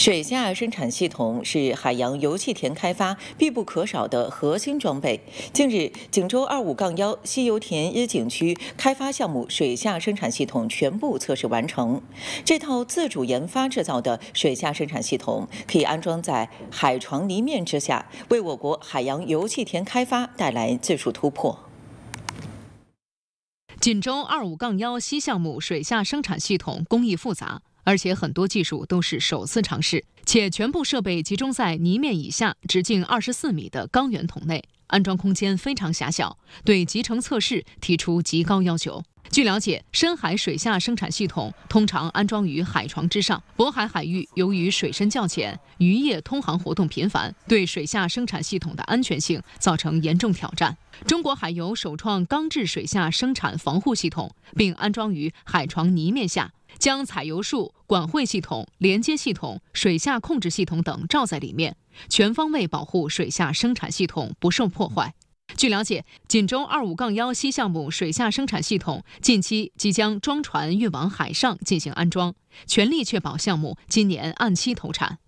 水下生产系统是海洋油气田开发必不可少的核心装备。近日，锦州二五杠幺西油田一景区开发项目水下生产系统全部测试完成。这套自主研发制造的水下生产系统可以安装在海床泥面之下，为我国海洋油气田开发带来技术突破。锦州二五杠幺西项目水下生产系统工艺复杂。而且很多技术都是首次尝试，且全部设备集中在泥面以下直径二十四米的钢圆筒内，安装空间非常狭小，对集成测试提出极高要求。据了解，深海水下生产系统通常安装于海床之上，渤海海域由于水深较浅，渔业通航活动频繁，对水下生产系统的安全性造成严重挑战。中国海油首创钢制水下生产防护系统，并安装于海床泥面下。将采油树、管汇系统、连接系统、水下控制系统等罩在里面，全方位保护水下生产系统不受破坏。据了解，锦州二五杠幺西项目水下生产系统近期即将装船运往海上进行安装，全力确保项目今年按期投产。